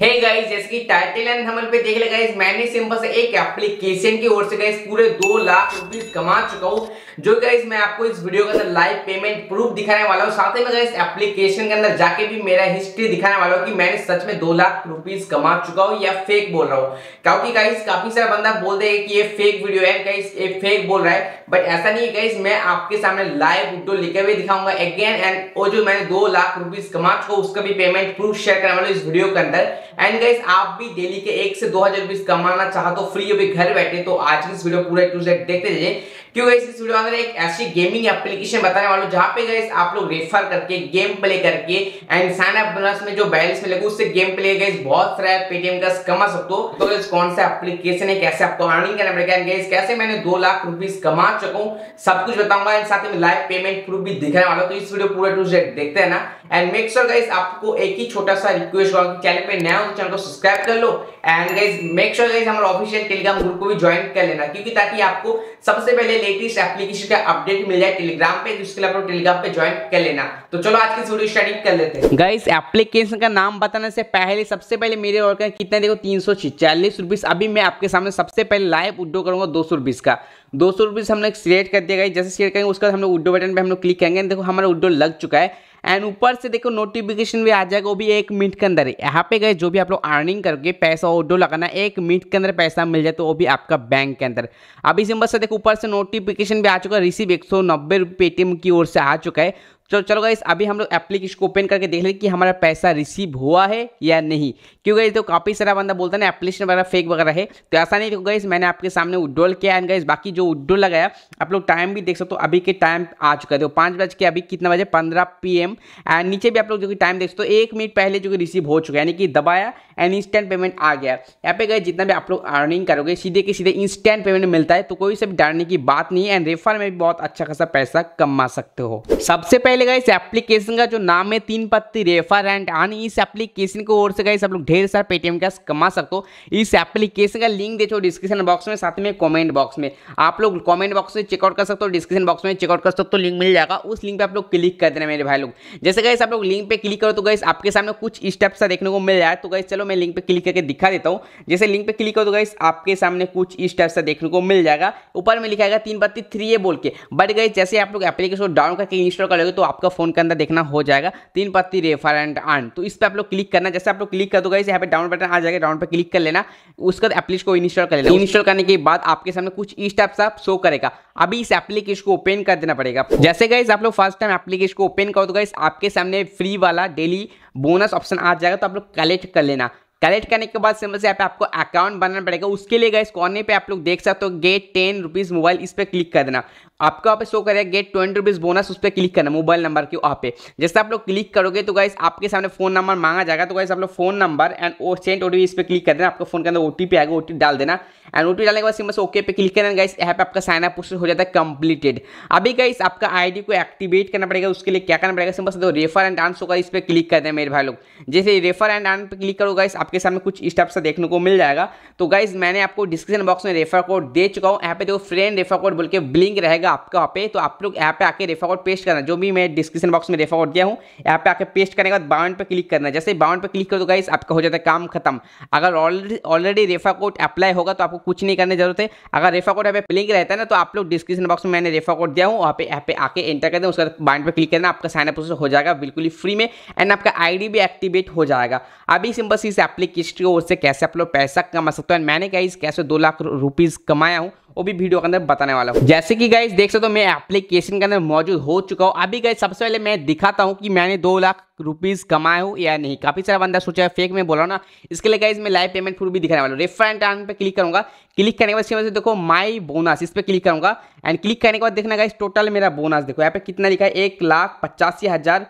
hey guys जैसे कि title and thumbnail पे देख ले गाइस मैंने सिंपल से एक एप्लीकेशन की ओर से गाइस पूरे दो लाख रुपीस कमा चुका हूँ जो गाइस मैं आपको इस वीडियो के अंदर लाइव पेमेंट प्रूफ दिखाने वाला हूँ साथ ही में गाइस एप्लीकेशन के अंदर जाके भी मेरा हिस्ट्री दिखाने वाला हूँ कि मैंने सच में दो लाख रुपीज कमा चुका हूँ या फेक बोल रहा हूँ क्योंकि गाइस काफी सारा बंदा बोल दे कि ये फेक वीडियो है गाइस ये फेक बोल रहा है बट ऐसा नहीं है गाइस मैं आपके सामने लाइव वीडियो लेके हुए दिखाऊंगा अगेन एंड वो जो मैंने दो लाख रुपीज कमा चुका उसका भी पेमेंट प्रूफ शेयर करने वाला हूँ इस वीडियो के अंदर एंड गाइस आप भी डेली के एक से दो हजार बीस कमाना चाहते तो फ्री अभी घर बैठे तो आज की इस वीडियो पूरा टू सेट देखते रहिए क्यों इस वीडियो अंदर एक ऐसी गेमिंग एप्लीकेशन बताने वालों हूँ जहाँ पे गए आप लोग रेफर करके गेम प्ले करके एंड साइन अप बोनस में जो बैलेंस मिलेगा उससे गेम प्ले गए बहुत सारा पेटीएम का कमा सकते हो तो गैस कौन सा एप्लीकेशन है कैसे आपको अर्निंग करना पड़ेगा एंड गैस कैसे मैंने दो लाख रुपीज कमा चुका हूँ सब कुछ बताऊंगा एंड साथ में लाइव पेमेंट प्रूफ भी दिखाने वाला तो इस वीडियो पूरा टू सेट देखते हैं ना एंड मेक श्योर गाइस आपको एक ही छोटा सा रिक्वेस्ट होगा चैनल पे नया हो तो चैनल को सब्सक्राइब कर लो and guys make sure guys हमारे ऑफिशियल टेलीग्राम ग्रुप को भी ज्वाइन कर लेना क्योंकि ताकि आपको सबसे पहले लेटेस्ट एप्लीकेशन का अपडेट मिल जाए टेलीग्राम पे जिसके लिए आप टेलीग्राम पे ज्वाइन कर लेना तो चलो आज की वीडियो स्टार्टिंग कर लेते हैं गाइज एप्लीकेशन का नाम बताने से पहले सबसे पहले मेरे और का कितना देखो तीन सौ छिचालीस रुपीज अभी मैं आपके सामने सबसे पहले लाइव उड्डो करूंगा दो सौ रुपीज का दो सौ रुपीज हमने सिलेक्ट कर दिया गया जैसे सिलेक्ट करेंगे उसके बाद हम लोग उड्डो बटन पे हम लोग क्लिक करेंगे देखो हमारा उड्डो लग चुका है एंड ऊपर से देखो नोटिफिकेशन भी आ जाएगा वो भी एक मिनट के अंदर यहाँ पे गए जो भी आप लोग अर्निंग करोगे पैसा ऑडो लगाना एक मिनट के अंदर पैसा मिल जाए तो वो भी आपका बैंक के अंदर अभी सिंबल से देखो ऊपर से नोटिफिकेशन भी आ चुका है रिसीव एक सौ नब्बे की ओर से आ चुका है तो चलो गाइस अभी हम लोग एप्लीकेशन को ओपन करके देख लें कि हमारा पैसा रिसीव हुआ है या नहीं क्यों गई तो काफ़ी सारा बंदा बोलता है ना एप्लीकेशन वगैरह फेक वगैरह है तो ऐसा नहीं क्यों तो गई मैंने आपके सामने उड्डोल किया एंड गाइज बाकी जो उड्डोल लगाया आप लोग टाइम भी देख सकते हो अभी के टाइम आ चुका है तो पाँच बज के अभी कितना बजे पंद्रह पी एम एंड नीचे भी आप लोग जो कि टाइम देख सकते हो एक मिनट पहले जो कि रिसीव हो चुका है यानी कि दबाया एंड इंस्टेंट पेमेंट आ गया यहाँ पे गए जितना भी आप लोग अर्निंग करोगे सीधे के सीधे इंस्टेंट पेमेंट मिलता है तो कोई से भी डरने की बात नहीं है एंड रेफर में भी बहुत अच्छा खासा पैसा कमा सकते हो सबसे पहले गए इस एप्लीकेशन का जो नाम है तीन पत्ती रेफर एंड आन इस एप्लीकेशन को ओर से गए सब लोग ढेर सारा पेटीएम कैश कमा सकते हो इस एप्लीकेशन का लिंक दे डिस्क्रिप्शन बॉक्स में साथ में कॉमेंट बॉक्स में आप लोग कॉमेंट बॉक्स में चेकआउट कर सकते हो डिस्क्रिप्शन बॉक्स में चेकआउट कर सकते हो लिंक तो मिल जाएगा उस लिंक पर आप लोग क्लिक कर देना मेरे भाई लोग जैसे गए आप लोग लिंक पे क्लिक करो तो गए आपके सामने कुछ स्टेप्स सा देखने को मिल जाए तो गए चलो मैं लिंक पे क्लिक करके दिखा देता हूँ जैसे लिंक पे क्लिक करो तो गए आपके सामने कुछ स्टेप्स सा देखने को मिल जाएगा ऊपर में लिखाएगा तीन बत्ती थ्री ए बोल के बट गए जैसे आप लोग एप्लीकेशन डाउन करके इंस्टॉल करोगे तो आपका फोन के अंदर देखना हो जाएगा तीन पत्ती रेफर एंड आन तो इस पर आप लोग क्लिक करना जैसे आप लोग क्लिक कर दो गए गाइस यहाँ पे डाउन बटन आ जाएगा डाउन पर क्लिक कर लेना उसके बाद एप्लीकेशन को इंस्टॉल कर लेना इंस्टॉल करने के बाद आपके सामने कुछ इस टाइप सा शो करेगा अभी इस एप्लीकेशन को ओपन कर देना पड़ेगा जैसे गाइज आप लोग फर्स्ट टाइम एप्लीकेशन को ओपन करो तो गाइस आपके सामने फ्री वाला डेली बोनस ऑप्शन आ जाएगा तो आप लोग कलेक्ट कर लेना कलेक्ट करने के बाद सिंपल से यहाँ पे आपको अकाउंट बनाना पड़ेगा उसके लिए गाइस कॉर्नर पे आप लोग देख सकते हो गेट टेन रुपीज़ मोबाइल इस पर क्लिक कर देना आपको आप शो करेगा गेट ट्वेंटी रुपीज बोनस उस पर क्लिक करना मोबाइल नंबर के वहाँ पे जैसे आप लोग क्लिक करोगे तो गाइस आपके सामने फोन नंबर मांगा जाएगा तो गाइस आप लोग फोन नंबर एंड ओ सेंट ओटी इस पर क्लिक कर देना आपका फोन के अंदर ओ आएगा ओ डाल देना एंड ओ डालने के बाद सिंबल ओके पे क्लिक करना गाइस यहाँ पे आपका साइन अप प्रोसेस हो जाता है कंप्लीटेड अभी गाइस आपका डी को एक्टिवेट करना पड़ेगा उसके लिए क्या करना पड़ेगा सिंबल रेफर एंड डांस होगा इस पर क्लिक कर देना मेरे भाई लोग जैसे रेफर एंड डांस पर क्लिक करो गाइस आपके सामने कुछ स्टेप से देखने को मिल जाएगा तो गाइस मैंने आपको डिस्क्रिप्शन बॉक्स में रेफर कोड दे चुका हूँ यहाँ पे देखो फ्रेंड रेफर कोड बोल के ब्लिंक रहेगा आपका वहाँ पे तो आप लोग यहाँ पे आके रेफर कोड पेस्ट करना जो भी मैं डिस्क्रिप्शन बॉक्स में रेफर कोड दिया हूँ यहाँ पे आके पेस्ट करने के बाद बाउंड पे क्लिक करना जैसे बाउंड पे क्लिक कर दो गाइस आपका हो जाता है काम खत्म अगर already already refer code apply होगा तो आपको कुछ नहीं करने जरूरत है अगर रेफर कोड यहाँ पे लिंक रहता है ना तो आप लोग डिस्क्रिप्शन बॉक्स में मैंने रेफर कोड दिया हूँ वहाँ पे यहाँ पे आके एंटर कर दें उसके बाद बाउंड पर क्लिक करना आपका साइन अप प्रोसेस हो जाएगा बिल्कुल ही फ्री में एंड आपका आई भी एक्टिवेट हो जाएगा अभी सिंपल सी इस एप्लीकेशन की ओर से कैसे आप लोग पैसा कमा सकते हो एंड मैंने इस कैसे दो लाख रुपीज़ कमाया हूँ वो भी वीडियो के अंदर बताने वाला हूँ जैसे कि गाइस देख सकते हो मैं एप्लीकेशन के अंदर मौजूद हो चुका हूँ अभी गाइस सबसे पहले मैं दिखाता हूँ कि मैंने दो लाख रुपीज कमाए हूँ या नहीं काफी सारा बंदा सोचा है फेक में बोला ना इसके लिए गाइस मैं लाइव पेमेंट प्रूफ भी दिखाने वाला हूँ रेफर एंड पे क्लिक करूंगा क्लिक करने के बाद से देखो माई बोनस इस पर क्लिक करूंगा एंड क्लिक करने के बाद देखना गाइस टोटल मेरा बोनस देखो यहाँ पे कितना लिखा है एक लाख पचासी हज़ार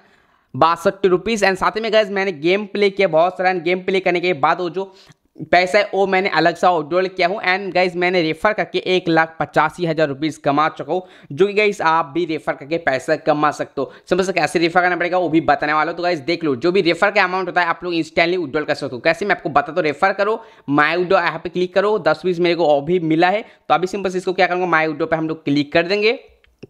बासठ रुपीज़ एंड साथ में गए मैंने गेम प्ले किया बहुत सारा एंड गेम प्ले करने के बाद वो जो पैसा है वो मैंने अलग सा उड्रोल किया हूँ एंड गाइज मैंने रेफ़र करके एक लाख पचासी हज़ार रुपीज़ कमा चुका हूँ जो कि गाइज आप भी रेफ़र करके पैसा कमा सकते हो समझ सकते कैसे रेफ़र करना पड़ेगा वो भी बताने वाला हो तो गाइज देख लो जो भी रेफ़र का अमाउंट होता है आप लोग इंस्टेंटली उडोल कर सकते हो कैसे मैं आपको बता तो रेफ़र करो माई उडो ऐप पर क्लिक करो दस बीस मेरे को और भी मिला है तो अभी सिंपल से इसको क्या करूँगा माई उडो पर हम लोग क्लिक कर देंगे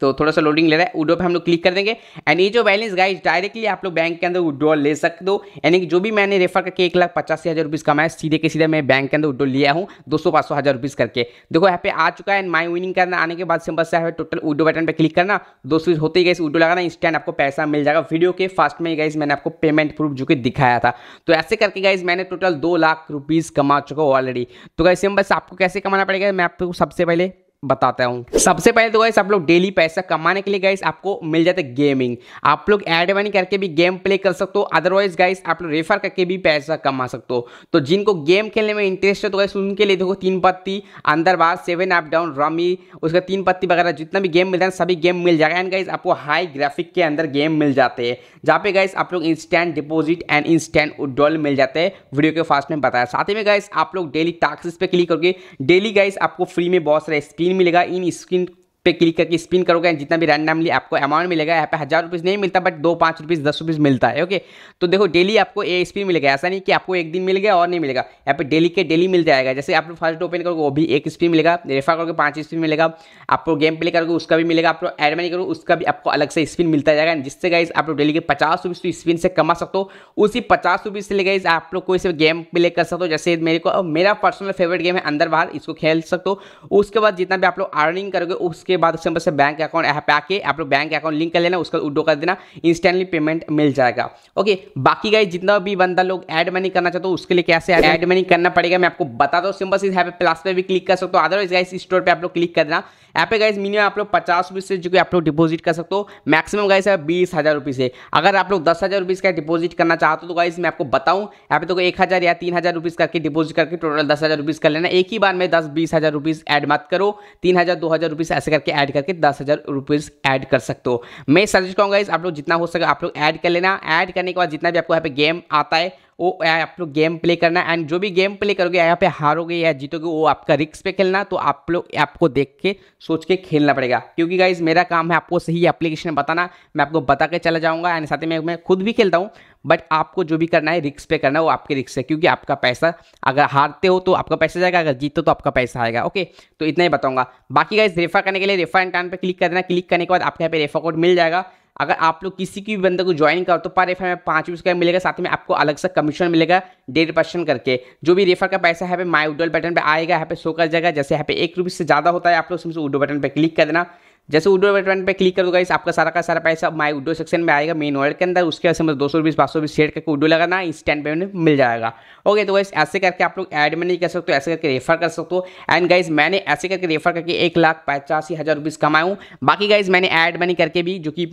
तो थोड़ा सा लोडिंग ले रहा है उडो पे हम लोग क्लिक कर देंगे एंड ये जो बैलेंस गाइस डायरेक्टली आप लोग बैंक के अंदर उड्रॉल ले सकते हो यानी कि जो भी मैंने रेफर करके एक लाख पचास हज़ार रुपीज़ कमाया सीधे के सीधे मैं बैंक के अंदर उड्रॉल लिया हूँ दो सौ पाँच सौ हज़ार रुपीज़ करके देखो यहाँ पे आ चुका है एंड माई विनिंग करना आने के बाद सिंपल से है टोटल उडो बटन पर क्लिक करना दो सौ होते ही गई उडो लगाना इंस्टेंट आपको पैसा मिल जाएगा वीडियो के फास्ट में गाइज मैंने आपको पेमेंट प्रूफ जो कि दिखाया था तो ऐसे करके गाइज मैंने टोटल दो लाख रुपीज़ कमा चुका हूँ ऑलरेडी तो गाइज बस आपको कैसे कमाना पड़ेगा मैं आपको सबसे पहले बताता हूँ सबसे पहले तो गाइस आप लोग डेली पैसा कमाने के लिए गाइस आपको मिल जाता है गेमिंग आप लोग एड मनी करके भी गेम प्ले कर सकते हो अदरवाइज गाइस आप लोग रेफर करके भी पैसा कमा सकते हो तो जिनको गेम खेलने में इंटरेस्ट है तो गाइस उनके लिए देखो Teen Patti Andar Bahar seven up down rummy उसका तीन पत्ती वगैरह जितना भी गेम मिलता है सभी गेम मिल जाएगा एंड गाइस आपको हाई ग्राफिक के अंदर गेम मिल जाते हैं जहाँ पे गाइस आप लोग instant deposit and instant withdrawal मिल जाते हैं वीडियो के फास्ट में बताया साथ ही में गाइस आप लोग डेली टास्क पे क्लिक करके डेली गाइस आपको फ्री में बहुत सारे स्क्रीन नहीं मिलेगा इन स्क्रीन पे क्लिक करके स्पिन करोगे जितना भी रैंडमली आपको अमाउंट मिलेगा यहाँ पे हज़ार रुपीज़ नहीं मिलता बट दो पाँच रुपीज़ दस रुपीज़ मिलता है ओके तो देखो डेली आपको ए स्पिन मिलेगा ऐसा नहीं कि आपको एक दिन मिल गया और नहीं मिलेगा यहाँ पे डेली के डेली मिल जाएगा जैसे आप फर्स्ट ओपन करोगे वो भी एक स्पिन मिलेगा रेफर करोगे पाँच स्पिन मिलेगा आपको गेम प्ले करोगे उसका भी मिलेगा आपको एड मनी करोगे उसका भी आपको अलग से स्पिन मिलता जाएगा जिससे गाइज आप लोग डेली के पचास रुपीज़ तो स्पिन से कमा सकते हो उसी पचास रुपीज़ से गाइज आप लोग कोई से गेम प्ले कर सकते हो जैसे मेरे को मेरा पर्सनल फेवरेट गेम है अंदर बाहर इसको खेल सकते हो उसके बाद जितना भी आप लोग अर्निंग करोगे उसके उसके बाद सिंपल से बैंक अकाउंट ऐप आके आप लोग बैंक अकाउंट लिंक कर लेना उसका उड्डो कर देना इंस्टेंटली पेमेंट मिल जाएगा ओके बाकी गाइज जितना भी बंदा लोग एड मनी करना चाहते हो उसके लिए कैसे एड मनी करना पड़ेगा मैं आपको बता दो सिंपल से यहाँ पे प्लस पे भी क्लिक कर सकते हो अदरवाइज गाइस स्टोर पर आप लोग क्लिक कर देना यहाँ पे गाइस मिनिमम आप लोग पचास रुपीज से जो कि आप लोग डिपोजिट कर सकते हो मैक्सिमम गाइस है बीस हज़ार रुपीज़ है अगर आप लोग दस हज़ार रुपीज़ का डिपोजिट करना चाहते हो तो गाइस मैं आपको बताऊँ यहाँ पे तो एक हज़ार या तीन हज़ार रुपीज़ करके डिपोजिट करके टोटल दस हज़ार रुपीज़ कर लेना एक ही बार में दस बीस हज़ार रुपीज़ एड मत करो तीन हज़ार दो हज़ार रुपीज़ ऐसे करके करके ऐड करके दस हज़ार रुपीज़ ऐड कर सकते हो मैं सजेस्ट करूँगा इस आप लोग जितना हो सके आप लोग ऐड कर लेना ऐड करने के बाद जितना भी आपको यहाँ पे गेम आता है वो आप लोग गेम प्ले करना एंड जो भी गेम प्ले करोगे यहाँ पे हारोगे या जीतोगे वो आपका रिक्स पे खेलना तो आप लोग आपको देख के सोच के खेलना पड़ेगा क्योंकि गाइज मेरा काम है आपको सही एप्लीकेशन बताना मैं आपको बता के चला जाऊँगा एंड साथ ही मैं मैं खुद भी खेलता हूँ बट आपको जो भी करना है रिक्स पे करना है वो आपके रिक्स है क्योंकि आपका पैसा अगर हारते हो तो आपका पैसा जाएगा अगर जीतते हो तो आपका पैसा आएगा ओके तो इतना ही बताऊंगा बाकी गाइज रेफर करने के लिए रेफर एंड टर्न पर क्लिक करना क्लिक करने के बाद आपके यहाँ पे रेफर कोड मिल जाएगा अगर आप लोग किसी की भी बंदे को ज्वाइन करो तो पर रेफर में पाँच रुपये मिलेगा साथ में आपको अलग सा कमीशन मिलेगा डेढ़ परसेंट करके जो भी रेफर का पैसा है पे माई उडोल बटन पे आएगा यहाँ पे शो कर जाएगा जैसे यहाँ पे एक रुपये से ज़्यादा होता है आप लोग उसमें उडो बटन पे क्लिक कर देना जैसे उडो बटन पे क्लिक करो इस आपका सारा का सारा पैसा माई उडो सेक्शन में आएगा मेन वर्ड के अंदर उसके बाद समझ दो सौ रुपीस पाँच सौ रुपीस शेयर करके उडो लगाना इंस्टेंट पेमेंट मिल जाएगा ओके तो गाइस ऐसे करके आप लोग ऐड में नहीं कर सकते ऐसे करके रेफर कर सकते हो एंड गाइज मैंने ऐसे करके रेफर करके एक लाख पचासी हज़ार रुपीज़ कमाया हूँ बाकी गाइज मैंने ऐड मनी करके भी जो कि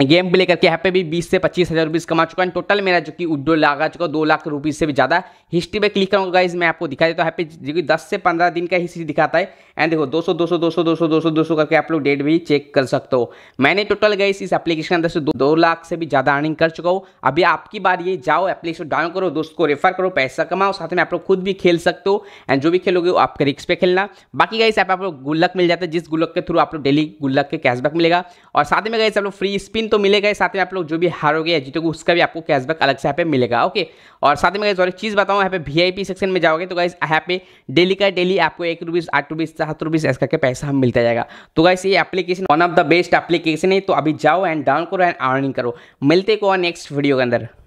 गेम प्ले करके यहाँ पे भी बीस से पच्चीस हज़ार रुपीज़ कमा चुका है टोटल मेरा जो कि उड्डो लगा चुका है दो लाख रुपीज़ से भी ज़्यादा हिस्ट्री पे क्लिक करूँगा गाइज मैं आपको दिखा देता हूँ तो यहाँ पे जो कि दस से पंद्रह दिन का हिस्ट्री दिखाता है एंड देखो दो सौ दो सौ दो सौ दो सौ दो सौ दो सौ करके आप लोग डेट भी चेक कर सकते हो मैंने टोटल गई इस एप्लीकेशन के अंदर से दो, दो लाख से भी ज़्यादा अर्निंग कर चुका हूँ अभी आपकी बार ये जाओ एप्लीकेशन डाउन करो दोस्त को रेफर करो पैसा कमाओ साथ में आप लोग खुद भी खेल सकते हो एंड जो भी खेलोगे वो आपके रिक्स पे खेलना बाकी गाइस आप लोग गुल्लक मिल जाता है जिस गुल्लक के थ्रू आप लोग डेली गुल्लक के कैशबैक मिलेगा और साथ में गाइस आप लोग फ्री स्पिन तो मिलेगा ही साथ में आप लोग जो भी हारोगे या जीतोगे उसका भी आपको कैशबैक अलग से यहाँ पे मिलेगा ओके और साथ में गाइज और एक चीज़ बताऊँ यहाँ पे वीआईपी सेक्शन में जाओगे तो गाइज यहाँ पे डेली का डेली आपको एक रुपीज़ आठ रुपीज़ सात रुपीज़ ऐसा करके पैसा हम मिलता जाएगा तो गाइस ये application one of the best application है तो अभी जाओ एंड डाउन करो एंड अर्निंग करो मिलते को नेक्स्ट वीडियो के अंदर